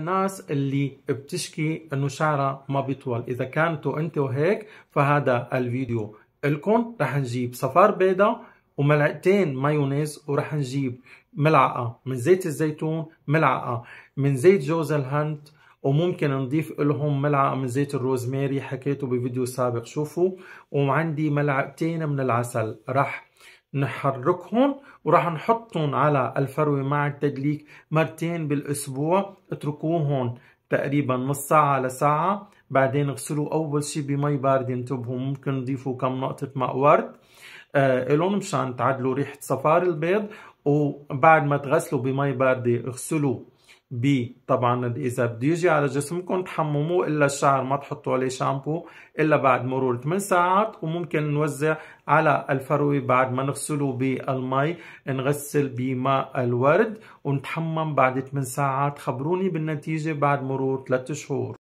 الناس اللي بتشكي انه شعرها ما بيطول اذا كانتوا انتوا هيك فهذا الفيديو الكم رح نجيب صفار بيضة وملعقتين مايونيز ورح نجيب ملعقة من زيت الزيتون ملعقة من زيت جوز الهند وممكن نضيف لهم ملعقة من زيت الروزماري حكيته بفيديو سابق شوفوا وعندي ملعقتين من العسل رح نحركهم وراح نحطهم على الفروة مع التدليك مرتين بالأسبوع اتركوهم تقريبا نص ساعة لساعة بعدين اغسلوا أول شيء بمي باردة انتبهوا ممكن نضيفوا كم نقطة ماء ورد آه مشان تعدلوا ريحة صفار البيض وبعد ما تغسلوا بمي باردة اغسلوا بي طبعا اذا بده يجي على جسمكم تحمموه الا الشعر ما تحطوا عليه شامبو الا بعد مرور 8 ساعات وممكن نوزع على الفروه بعد ما نغسله بالماء نغسل بماء الورد ونتحمم بعد 8 ساعات خبروني بالنتيجه بعد مرور 3 شهور